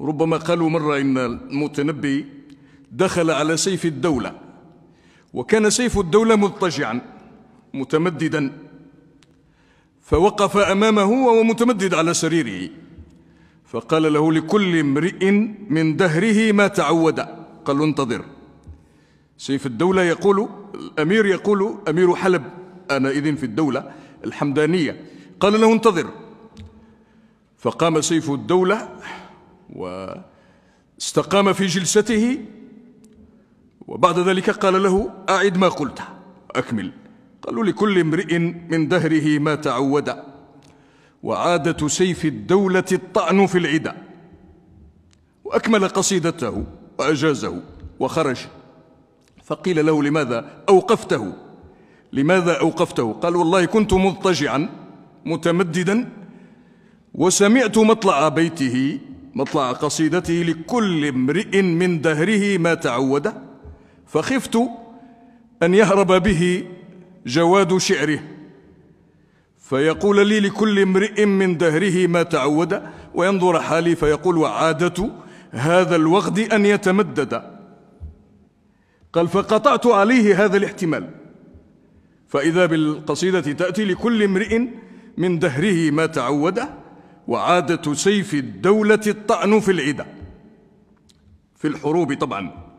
ربما قالوا مرة إن المتنبي دخل على سيف الدولة وكان سيف الدولة مضطجعا متمددا فوقف أمامه وهو متمدد على سريره فقال له لكل امرئ من دهره ما تعود قال له انتظر سيف الدولة يقول الأمير يقول أمير حلب أنا إذن في الدولة الحمدانية قال له انتظر فقام سيف الدولة واستقام في جلسته وبعد ذلك قال له أعد ما قلت أكمل قالوا لكل امرئ من دهره ما تعود وعادة سيف الدولة الطعن في العدا وأكمل قصيدته وأجازه وخرج فقيل له لماذا أوقفته لماذا أوقفته قال والله كنت مضطجعا متمددا وسمعت مطلع بيته مطلع قصيدته لكل امرئ من دهره ما تعوده فخفت أن يهرب به جواد شعره فيقول لي لكل امرئ من دهره ما تعود وينظر حالي فيقول وعادة هذا الوغد أن يتمدد قال فقطعت عليه هذا الاحتمال فإذا بالقصيدة تأتي لكل امرئ من دهره ما تعوده وعادة سيف الدولة الطعن في العدة في الحروب طبعا